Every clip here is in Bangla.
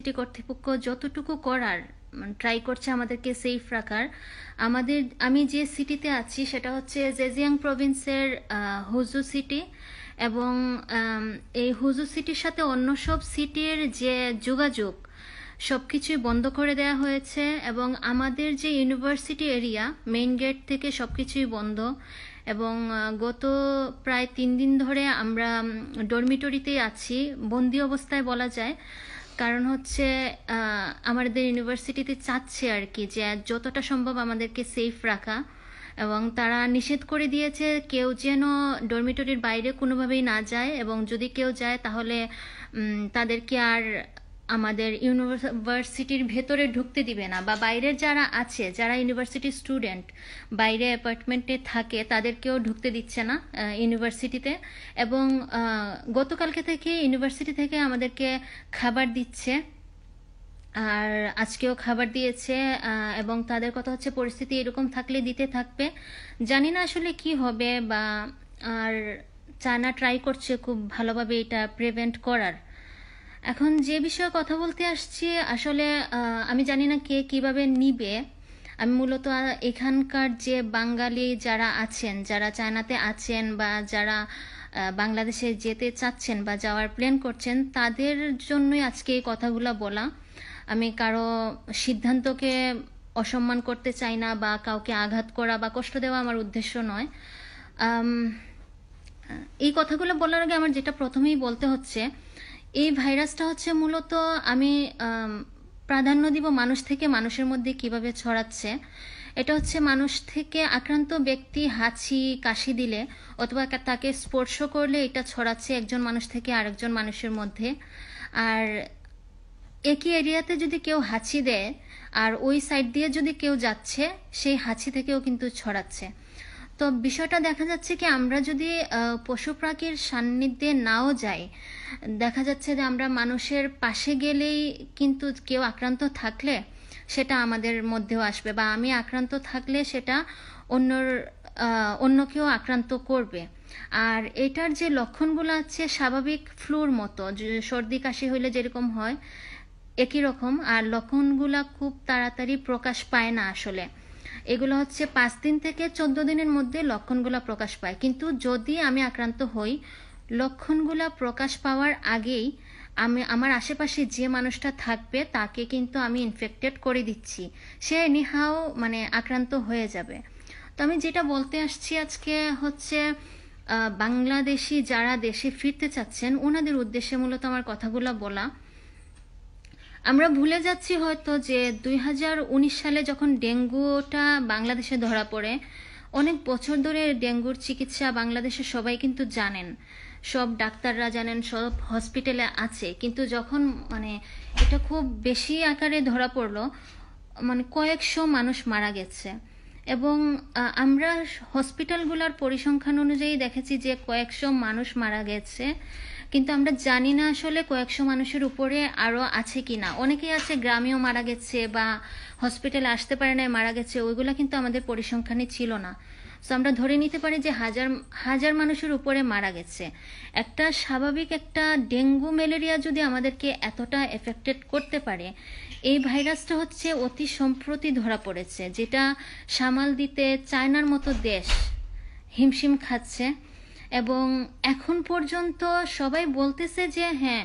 সিটি কর্তৃপক্ষ যতটুকু করার ট্রাই মানে করছে আমাদেরকে সেফ রাখার আমাদের আমি যে সিটিতে আছি সেটা হচ্ছে জেজিয়াং প্রভিন্সের হুজু সিটি এবং এই হুজু সিটির সাথে অন্য সব সিটির যে যোগাযোগ সব কিছুই বন্ধ করে দেওয়া হয়েছে এবং আমাদের যে ইউনিভার্সিটি এরিয়া মেইন গেট থেকে সব কিছুই বন্ধ এবং গত প্রায় তিন দিন ধরে আমরা ডরমিটরিতেই আছি বন্দি অবস্থায় বলা যায় কারণ হচ্ছে আমাদের ইউনিভার্সিটিতে চাচ্ছে আর কি যে যতটা সম্ভব আমাদেরকে সেফ রাখা এবং তারা নিষেধ করে দিয়েছে কেউ যেন ডরমিটরির বাইরে কোনোভাবেই না যায় এবং যদি কেউ যায় তাহলে তাদেরকে আর আমাদের ইউনিভার্সিটির ভেতরে ঢুকতে দিবে না বা বাইরের যারা আছে যারা ইউনিভার্সিটি স্টুডেন্ট বাইরে অ্যাপার্টমেন্টে থাকে তাদেরকেও ঢুকতে দিচ্ছে না ইউনিভার্সিটিতে এবং গতকালকে থেকে ইউনিভার্সিটি থেকে আমাদেরকে খাবার দিচ্ছে আর আজকেও খাবার দিয়েছে এবং তাদের কথা হচ্ছে পরিস্থিতি এরকম থাকলে দিতে থাকবে জানি না আসলে কি হবে বা আর চায়না ট্রাই করছে খুব ভালোভাবে এটা প্রিভেন্ট করার এখন যে বিষয়ে কথা বলতে আসছি আসলে আমি জানি না কে কিভাবে নিবে আমি মূলত এখানকার যে বাঙালি যারা আছেন যারা চায়নাতে আছেন বা যারা বাংলাদেশে যেতে চাচ্ছেন বা যাওয়ার প্ল্যান করছেন তাদের জন্যই আজকে এই কথাগুলো বলা আমি কারো সিদ্ধান্তকে অসম্মান করতে চাই না বা কাউকে আঘাত করা বা কষ্ট দেওয়া আমার উদ্দেশ্য নয় এই কথাগুলো বলার আগে আমার যেটা প্রথমেই বলতে হচ্ছে এই ভাইরাসটা হচ্ছে মূলত আমি প্রাধান্য দিব মানুষ থেকে মানুষের মধ্যে কিভাবে ছড়াচ্ছে এটা হচ্ছে মানুষ থেকে আক্রান্ত ব্যক্তি হাঁচি কাশি দিলে অথবা তাকে স্পর্শ করলে এটা ছড়াচ্ছে একজন মানুষ থেকে আরেকজন মানুষের মধ্যে আর একই এরিয়াতে যদি কেউ হাঁচি দেয় আর ওই সাইড দিয়ে যদি কেউ যাচ্ছে সেই হাঁচি থেকেও কিন্তু ছড়াচ্ছে তো বিষয়টা দেখা যাচ্ছে কি আমরা যদি পশু পাখির সান্নিধ্যে নাও যাই দেখা যাচ্ছে যে আমরা মানুষের পাশে গেলেই কিন্তু কেউ আক্রান্ত থাকলে সেটা আমাদের মধ্যেও আসবে বা আমি আক্রান্ত থাকলে সেটা অন্যর অন্য কেউ আক্রান্ত করবে আর এটার যে লক্ষণগুলো আছে স্বাভাবিক ফ্লুর মতো সর্দি কাশি হইলে যেরকম হয় একই রকম আর লক্ষণগুলা খুব তাড়াতাড়ি প্রকাশ পায় না আসলে এগুলো হচ্ছে পাঁচ দিন থেকে চোদ্দ দিনের মধ্যে লক্ষণগুলো প্রকাশ পায় কিন্তু যদি আমি আক্রান্ত হই লক্ষণগুলো প্রকাশ পাওয়ার আগেই আমি আমার আশেপাশে যে মানুষটা থাকবে তাকে কিন্তু আমি ইনফেক্টেড করে দিচ্ছি সে এনিহাও মানে আক্রান্ত হয়ে যাবে তো আমি যেটা বলতে আসছি আজকে হচ্ছে বাংলাদেশি যারা দেশে ফিরতে চাচ্ছেন ওনাদের উদ্দেশ্যে মূলত আমার কথাগুলো বলা আমরা ভুলে যাচ্ছি হয়তো যে দুই সালে যখন ডেঙ্গুটা বাংলাদেশে ধরা পড়ে অনেক বছর ধরে ডেঙ্গুর চিকিৎসা বাংলাদেশে সবাই কিন্তু জানেন সব ডাক্তাররা জানেন সব হসপিটালে আছে কিন্তু যখন মানে এটা খুব বেশি আকারে ধরা পড়লো মানে কয়েকশো মানুষ মারা গেছে এবং আমরা হসপিটালগুলোর পরিসংখ্যান অনুযায়ী দেখেছি যে কয়েকশো মানুষ মারা গেছে কিন্তু আমরা জানি না আসলে কয়েকশো মানুষের উপরে আরও আছে কি না অনেকেই আছে গ্রামেও মারা গেছে বা হসপিটালে আসতে পারে না মারা গেছে ওইগুলো কিন্তু আমাদের পরিসংখ্যানে ছিল না সো আমরা ধরে নিতে পারি যে হাজার হাজার মানুষের উপরে মারা গেছে একটা স্বাভাবিক একটা ডেঙ্গু ম্যালেরিয়া যদি আমাদেরকে এতটা এফেক্টেড করতে পারে এই ভাইরাসটা হচ্ছে অতি সম্প্রতি ধরা পড়েছে যেটা সামাল দিতে চায়নার মতো দেশ হিমশিম খাচ্ছে এবং এখন পর্যন্ত সবাই বলতেছে যে হ্যাঁ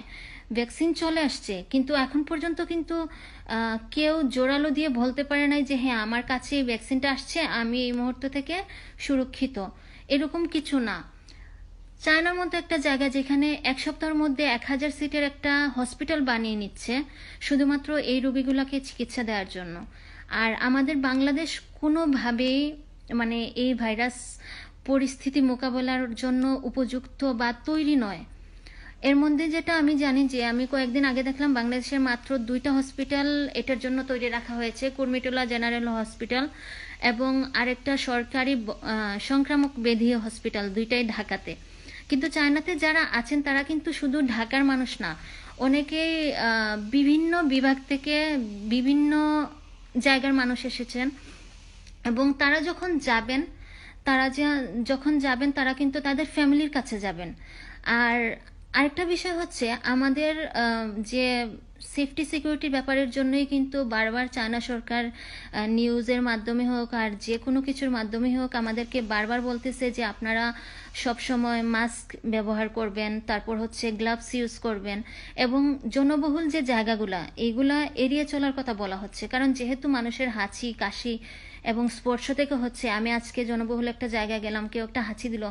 ভ্যাকসিন চলে আসছে কিন্তু এখন পর্যন্ত কিন্তু কেউ জোরালো দিয়ে বলতে পারে নাই যে হ্যাঁ আমার কাছে এই ভ্যাকসিনটা আসছে আমি এই মুহূর্ত থেকে সুরক্ষিত এরকম কিছু না চায়নার মতো একটা জায়গা যেখানে এক সপ্তাহের মধ্যে এক হাজার সিটের একটা হসপিটাল বানিয়ে নিচ্ছে শুধুমাত্র এই রোগীগুলোকে চিকিৎসা দেওয়ার জন্য আর আমাদের বাংলাদেশ কোনোভাবেই মানে এই ভাইরাস পরিস্থিতি মোকাবেলার জন্য উপযুক্ত বা তৈরি নয় এর মধ্যে যেটা আমি জানি যে আমি কয়েকদিন আগে দেখলাম বাংলাদেশের মাত্র দুইটা হসপিটাল এটার জন্য তৈরি রাখা হয়েছে কুর্মিটোলা জেনারেল হসপিটাল এবং আরেকটা সরকারি সংক্রামক বেধি হসপিটাল দুইটাই ঢাকাতে কিন্তু চায়নাতে যারা আছেন তারা কিন্তু শুধু ঢাকার মানুষ না অনেকেই বিভিন্ন বিভাগ থেকে বিভিন্ন জায়গার মানুষ এসেছেন এবং তারা যখন যাবেন তারা যা যখন যাবেন তারা কিন্তু তাদের ফ্যামিলির কাছে যাবেন আর আরেকটা বিষয় হচ্ছে আমাদের যে সেফটি সিকিউরিটির ব্যাপারের জন্যই কিন্তু বারবার চায়না সরকার নিউজের মাধ্যমে হোক আর যে কোনো কিছুর মাধ্যমে হোক আমাদেরকে বারবার বলতেছে যে আপনারা সব সময় মাস্ক ব্যবহার করবেন তারপর হচ্ছে গ্লাভস ইউজ করবেন এবং জনবহুল যে জায়গাগুলা এগুলা এড়িয়ে চলার কথা বলা হচ্ছে কারণ যেহেতু মানুষের হাঁচি কাশি এবং স্পর্শ থেকে হচ্ছে আমি আজকে জনবহুল একটা জায়গায় গেলাম কেউ একটা হাঁচি দিল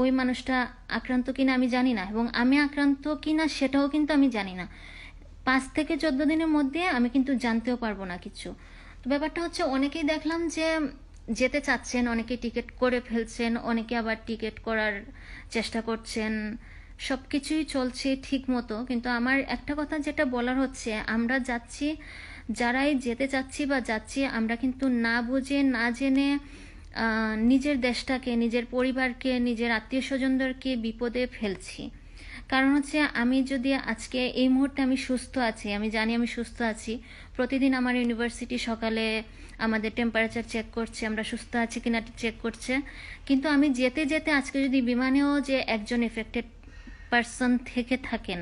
ওই মানুষটা আক্রান্ত কিনা আমি জানি না এবং আমি আক্রান্ত কিনা সেটাও কিন্তু আমি জানি না পাঁচ থেকে চোদ্দ দিনের মধ্যে আমি কিন্তু জানতেও পারবো না কিছু তো ব্যাপারটা হচ্ছে অনেকেই দেখলাম যে যেতে চাচ্ছেন অনেকে টিকিট করে ফেলছেন অনেকে আবার টিকিট করার চেষ্টা করছেন সব কিছুই চলছে ঠিক মতো কিন্তু আমার একটা কথা যেটা বলার হচ্ছে আমরা যাচ্ছি যারাই যেতে চাচ্ছি বা যাচ্ছি আমরা কিন্তু না বুঝে না জেনে নিজের দেশটাকে নিজের পরিবারকে নিজের আত্মীয় স্বজনদেরকে বিপদে ফেলছি কারণ হচ্ছে আমি যদি আজকে এই মুহূর্তে আমি সুস্থ আছি আমি জানি আমি সুস্থ আছি প্রতিদিন আমার ইউনিভার্সিটি সকালে আমাদের টেম্পারেচার চেক করছে আমরা সুস্থ আছি কিনা চেক করছে কিন্তু আমি যেতে যেতে আজকে যদি বিমানেও যে একজন এফেক্টেড পার্সন থেকে থাকেন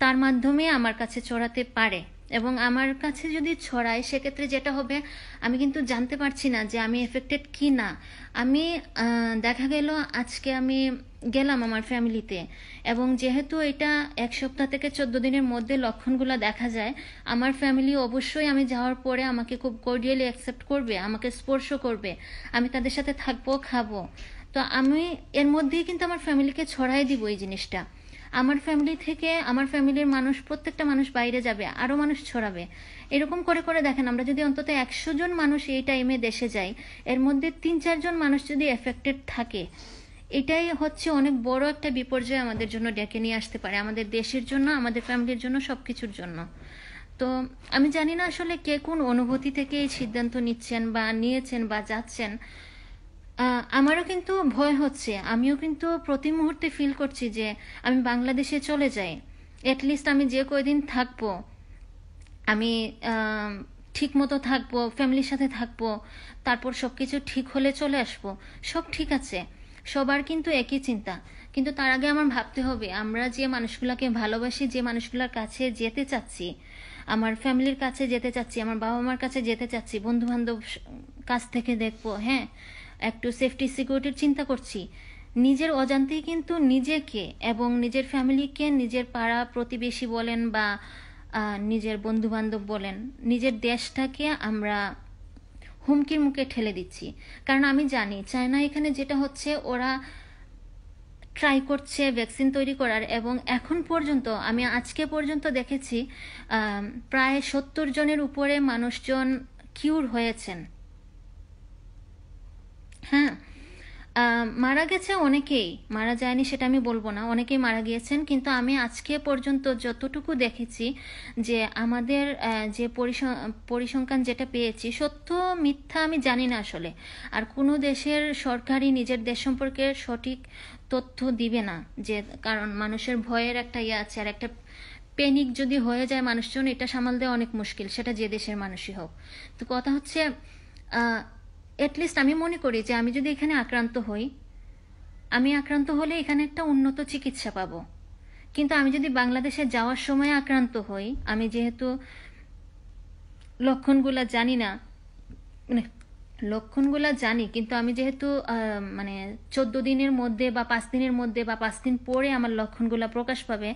তার মাধ্যমে আমার কাছে চড়াতে পারে এবং আমার কাছে যদি ছড়ায় সেক্ষেত্রে যেটা হবে আমি কিন্তু জানতে পারছি না যে আমি এফেক্টেড কি না আমি দেখা গেল আজকে আমি গেলাম আমার ফ্যামিলিতে এবং যেহেতু এটা এক সপ্তাহ থেকে চোদ্দ দিনের মধ্যে লক্ষণগুলো দেখা যায় আমার ফ্যামিলি অবশ্যই আমি যাওয়ার পরে আমাকে খুব কর্ডিয়ালি অ্যাকসেপ্ট করবে আমাকে স্পর্শ করবে আমি তাদের সাথে থাকবো খাবো তো আমি এর মধ্যেই কিন্তু আমার ফ্যামিলিকে ছড়াই দিব এই জিনিসটা আমার ফ্যামিলি থেকে আমার ফ্যামিলির মানুষ প্রত্যেকটা মানুষ বাইরে যাবে আরও মানুষ ছড়াবে এরকম করে করে দেখেন আমরা যদি অন্তত একশো জন মানুষ এই টাইমে দেশে যাই এর মধ্যে তিন চারজন মানুষ যদি এফেক্টেড থাকে এটাই হচ্ছে অনেক বড় একটা বিপর্যয় আমাদের জন্য ডেকে নিয়ে আসতে পারে আমাদের দেশের জন্য আমাদের ফ্যামিলির জন্য সব কিছুর জন্য তো আমি জানি না আসলে কে কোন অনুভূতি থেকে এই সিদ্ধান্ত নিচ্ছেন বা নিয়েছেন বা যাচ্ছেন আমারও কিন্তু ভয় হচ্ছে আমিও কিন্তু প্রতি মুহূর্তে ফিল করছি যে আমি বাংলাদেশে চলে যাই অ্যাটলিস্ট আমি যে কয়দিন থাকবো আমি ঠিক মতো থাকবো ফ্যামিলির সাথে থাকবো তারপর সব কিছু ঠিক হলে চলে আসবো সব ঠিক আছে সবার কিন্তু একই চিন্তা কিন্তু তার আগে আমার ভাবতে হবে আমরা যে মানুষগুলোকে ভালোবাসি যে মানুষগুলোর কাছে যেতে চাচ্ছি আমার ফ্যামিলির কাছে যেতে চাচ্ছি আমার বাবা মার কাছে যেতে চাচ্ছি বন্ধু বান্ধব কাছ থেকে দেখবো হ্যাঁ একটু সেফটি সিকিউরিটির চিন্তা করছি নিজের অজান্তেই কিন্তু নিজেকে এবং নিজের ফ্যামিলিকে নিজের পাড়া প্রতিবেশী বলেন বা নিজের বন্ধুবান্ধব বলেন নিজের দেশটাকে আমরা হুমকির মুখে ঠেলে দিচ্ছি কারণ আমি জানি চায়না এখানে যেটা হচ্ছে ওরা ট্রাই করছে ভ্যাকসিন তৈরি করার এবং এখন পর্যন্ত আমি আজকে পর্যন্ত দেখেছি প্রায় সত্তর জনের উপরে মানুষজন কিউর হয়েছেন হ্যাঁ মারা গেছে অনেকেই মারা যায়নি সেটা আমি বলবো না অনেকেই মারা গিয়েছেন কিন্তু আমি আজকে পর্যন্ত যতটুকু দেখেছি যে আমাদের যে পরিসংখ্যান যেটা পেয়েছি সত্য মিথ্যা আমি জানি না আসলে আর কোনো দেশের সরকারই নিজের দেশ সম্পর্কে সঠিক তথ্য দিবে না যে কারণ মানুষের ভয়ের একটা ইয়ে আছে আর একটা প্যানিক যদি হয়ে যায় মানুষজন এটা সামাল দেওয়া অনেক মুশকিল সেটা যে দেশের মানুষই হোক তো কথা হচ্ছে অ্যাটলিস্ট আমি মনে করি যে আমি যদি এখানে আক্রান্ত হই আমি আক্রান্ত হলে এখানে একটা উন্নত চিকিৎসা পাবো কিন্তু আমি যদি বাংলাদেশে যাওয়ার সময় আক্রান্ত হই আমি যেহেতু লক্ষণগুলা জানি না মানে লক্ষণগুলা জানি কিন্তু আমি যেহেতু মানে চোদ্দ দিনের মধ্যে বা পাঁচ দিনের মধ্যে বা পাঁচ দিন পরে আমার লক্ষণগুলা প্রকাশ পাবে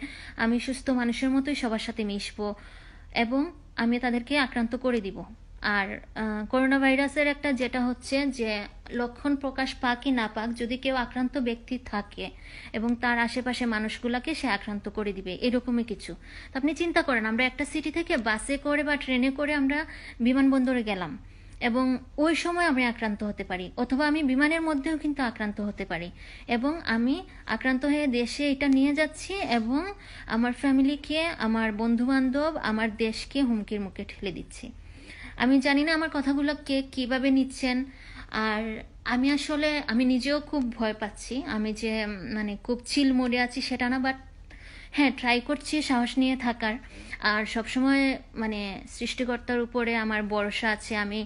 আমি সুস্থ মানুষের মতোই সবার সাথে মিশবো এবং আমি তাদেরকে আক্রান্ত করে দিব আর করোনা ভাইরাসের একটা যেটা হচ্ছে যে লক্ষণ প্রকাশ পাক কি না পাক যদি কেউ আক্রান্ত ব্যক্তি থাকে এবং তার আশেপাশে মানুষগুলাকে সে আক্রান্ত করে দিবে এরকমই কিছু তো আপনি চিন্তা করেন আমরা একটা সিটি থেকে বাসে করে বা ট্রেনে করে আমরা বিমানবন্দরে গেলাম এবং ওই সময় আমি আক্রান্ত হতে পারি অথবা আমি বিমানের মধ্যেও কিন্তু আক্রান্ত হতে পারি এবং আমি আক্রান্ত হয়ে দেশে এটা নিয়ে যাচ্ছি এবং আমার ফ্যামিলিকে আমার বন্ধুবান্ধব আমার দেশকে হুমকির মুখে ঠেলে দিচ্ছি আমি জানি না আমার কথাগুলো কে কীভাবে নিচ্ছেন আর আমি আসলে আমি নিজেও খুব ভয় পাচ্ছি আমি যে মানে খুব চিল মরে আছি সেটা না বাট হ্যাঁ ট্রাই করছি সাহস নিয়ে থাকার আর সবসময় মানে সৃষ্টিকর্তার উপরে আমার ভরসা আছে আমি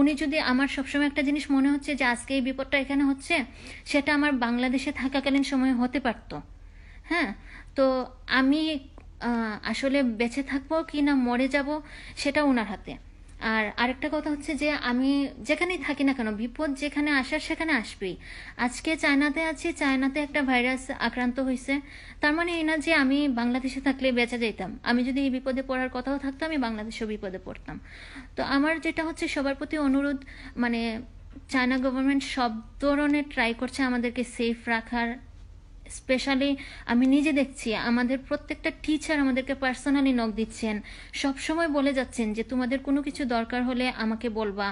উনি যদি আমার সবসময় একটা জিনিস মনে হচ্ছে যে আজকে এই বিপদটা এখানে হচ্ছে সেটা আমার বাংলাদেশে থাকাকালীন সময় হতে পারতো হ্যাঁ তো আমি আসলে বেঁচে থাকবো কি না মরে যাব সেটা ওনার হাতে আর আরেকটা কথা হচ্ছে যে আমি যেখানেই থাকি না কেন বিপদ যেখানে আসার সেখানে আসবেই আজকে চায়নাতে আছি চায়নাতে একটা ভাইরাস আক্রান্ত হয়েছে তার মানে এই না যে আমি বাংলাদেশে থাকলে বেঁচে যেতাম আমি যদি এই বিপদে পড়ার কথাও থাকতো আমি বাংলাদেশেও বিপদে পড়তাম তো আমার যেটা হচ্ছে সবার প্রতি অনুরোধ মানে চায়না গভর্নমেন্ট সব ধরনের ট্রাই করছে আমাদেরকে সেফ রাখার স্পেশালি আমি নিজে দেখছি আমাদের প্রত্যেকটা টিচার আমাদেরকে পার্সোনালি নক দিচ্ছেন সবসময় বলে যাচ্ছেন যে তোমাদের কোনো কিছু দরকার হলে আমাকে বলবা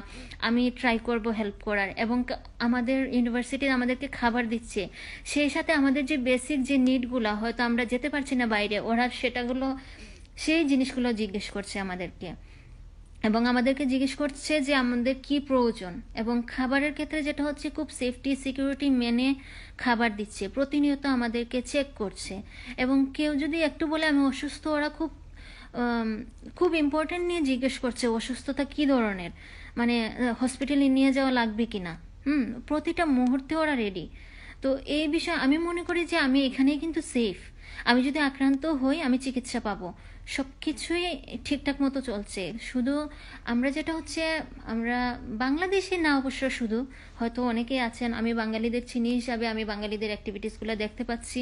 আমি ট্রাই করব হেল্প করার এবং আমাদের ইউনিভার্সিটির আমাদেরকে খাবার দিচ্ছে সেই সাথে আমাদের যে বেসিক যে নিডগুলো হয়তো আমরা যেতে পারছি না বাইরে ওরা সেটাগুলো সেই জিনিসগুলো জিজ্ঞেস করছে আমাদেরকে এবং আমাদেরকে জিজ্ঞেস করছে যে আমাদের কি প্রয়োজন এবং খাবারের ক্ষেত্রে যেটা হচ্ছে খুব সেফটি সিকিউরিটি মেনে খাবার দিচ্ছে প্রতিনিয়ত আমাদেরকে চেক করছে এবং কেউ যদি একটু বলে আমি অসুস্থ ওরা খুব খুব ইম্পর্টেন্ট নিয়ে জিজ্ঞেস করছে অসুস্থতা কি ধরনের মানে হসপিটালে নিয়ে যাওয়া লাগবে কি না হুম প্রতিটা মুহূর্তে ওরা রেডি তো এই বিষয়ে আমি মনে করি যে আমি এখানেই কিন্তু সেফ আমি যদি আক্রান্ত হই আমি চিকিৎসা পাবো সব কিছুই ঠিকঠাক মতো চলছে শুধু আমরা যেটা হচ্ছে আমরা বাংলাদেশে না অবশ্য শুধু হয়তো অনেকেই আছেন আমি বাঙালিদের চিনি হিসাবে আমি বাঙালিদের অ্যাক্টিভিটিসগুলো দেখতে পাচ্ছি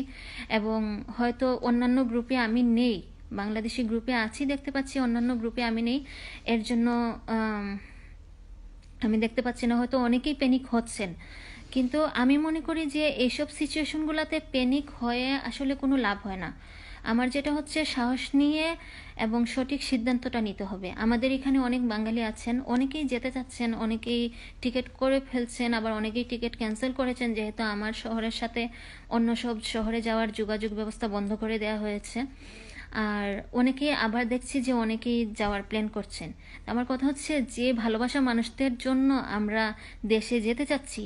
এবং হয়তো অন্যান্য গ্রুপে আমি নেই বাংলাদেশি গ্রুপে আছি দেখতে পাচ্ছি অন্যান্য গ্রুপে আমি নেই এর জন্য আমি দেখতে পাচ্ছি না হয়তো অনেকেই প্যানিক হচ্ছেন কিন্তু আমি মনে করি যে এইসব সিচুয়েশনগুলোতে প্যানিক হয়ে আসলে কোনো লাভ হয় না আমার যেটা হচ্ছে সাহস নিয়ে এবং সঠিক সিদ্ধান্তটা নিতে হবে আমাদের এখানে অনেক বাঙালি আছেন অনেকেই যেতে চাচ্ছেন অনেকেই টিকিট করে ফেলছেন আবার অনেকেই টিকিট ক্যান্সেল করেছেন যেহেতু আমার শহরের সাথে অন্য সব শহরে যাওয়ার যোগাযোগ ব্যবস্থা বন্ধ করে দেওয়া হয়েছে আর অনেকেই আবার দেখছি যে অনেকেই যাওয়ার প্ল্যান করছেন আমার কথা হচ্ছে যে ভালোবাসা মানুষদের জন্য আমরা দেশে যেতে চাচ্ছি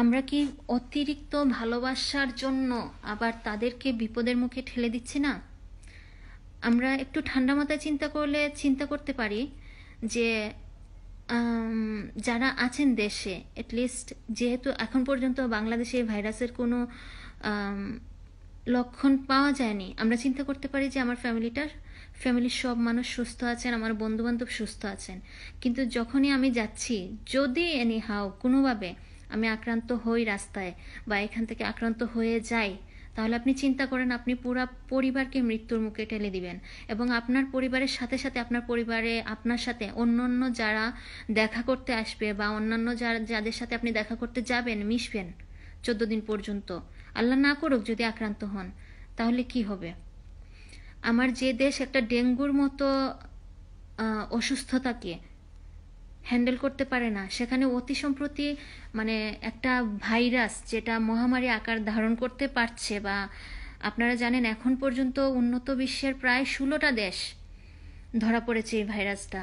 আমরা কি অতিরিক্ত ভালোবাসার জন্য আবার তাদেরকে বিপদের মুখে ঠেলে দিচ্ছি না আমরা একটু ঠান্ডা মাথায় চিন্তা করলে চিন্তা করতে পারি যে যারা আছেন দেশে অ্যাটলিস্ট যেহেতু এখন পর্যন্ত বাংলাদেশে ভাইরাসের কোনো লক্ষণ পাওয়া যায়নি আমরা চিন্তা করতে পারি যে আমার ফ্যামিলিটার ফ্যামিলির সব মানুষ সুস্থ আছেন আমার বন্ধুবান্ধব সুস্থ আছেন কিন্তু যখনই আমি যাচ্ছি যদি এনি হাও কোনোভাবে আমি আক্রান্ত হই রাস্তায় বা এখান থেকে আক্রান্ত হয়ে যাই তাহলে আপনি চিন্তা করেন আপনি পুরো পরিবারকে মৃত্যুর মুখে ঠেলে দিবেন এবং আপনার পরিবারের সাথে সাথে আপনার পরিবারে আপনার সাথে অন্যান্য যারা দেখা করতে আসবে বা অন্যান্য যারা যাদের সাথে আপনি দেখা করতে যাবেন মিশবেন চোদ্দ দিন পর্যন্ত আল্লাহ না করুক যদি আক্রান্ত হন তাহলে কি হবে আমার যে দেশ একটা ডেঙ্গুর মতো অসুস্থতাকে হ্যান্ডেল করতে পারে না সেখানে অতি সম্প্রতি মানে একটা ভাইরাস যেটা মহামারী আকার ধারণ করতে পারছে বা আপনারা জানেন এখন পর্যন্ত উন্নত বিশ্বের প্রায় ষোলোটা দেশ ধরা পড়েছে এই ভাইরাসটা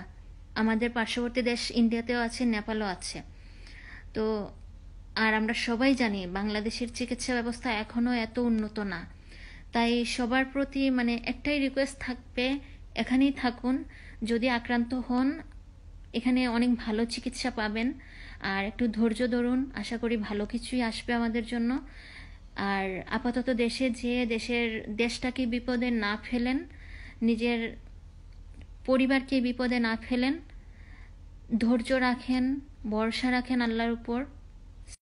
আমাদের পার্শ্ববর্তী দেশ ইন্ডিয়াতেও আছে নেপালও আছে তো আর আমরা সবাই জানি বাংলাদেশের চিকিৎসা ব্যবস্থা এখনও এত উন্নত না তাই সবার প্রতি মানে একটাই রিকোয়েস্ট থাকবে এখানেই থাকুন যদি আক্রান্ত হন এখানে অনেক ভালো চিকিৎসা পাবেন আর একটু ধৈর্য ধরুন আশা করি ভালো কিছুই আসবে আমাদের জন্য আর আপাতত দেশে যে দেশের দেশটাকে বিপদে না ফেলেন নিজের পরিবারকে বিপদে না ফেলেন ধৈর্য রাখেন ভরসা রাখেন আল্লাহর উপর